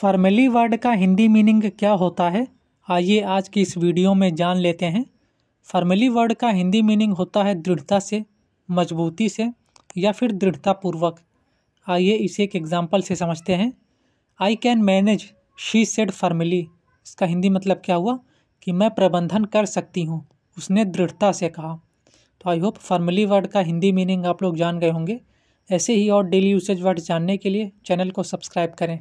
फार्मेली word का Hindi meaning क्या होता है आइए आज की इस वीडियो में जान लेते हैं फार्मेली वर्ड का हिंदी मीनिंग होता है दृढ़ता से मजबूती से या फिर दृढ़तापूर्वक आइए इसे एक एग्जाम्पल से समझते हैं I can manage she said formally इसका हिंदी मतलब क्या हुआ कि मैं प्रबंधन कर सकती हूँ उसने दृढ़ता से कहा तो आई होप फार्मेली वर्ड का हिंदी मीनिंग आप लोग जान गए होंगे ऐसे ही और डेली यूसेज वर्ड जानने के लिए चैनल को सब्सक्राइब करें